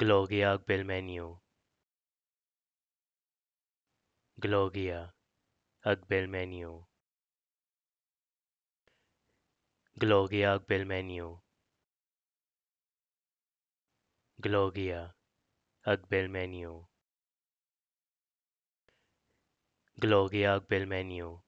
Glaucia Agbilmenu Glogia Agbilmenu Glaucia Agbilmenu Glogia Agbilmenu Glaucia Agbilmenu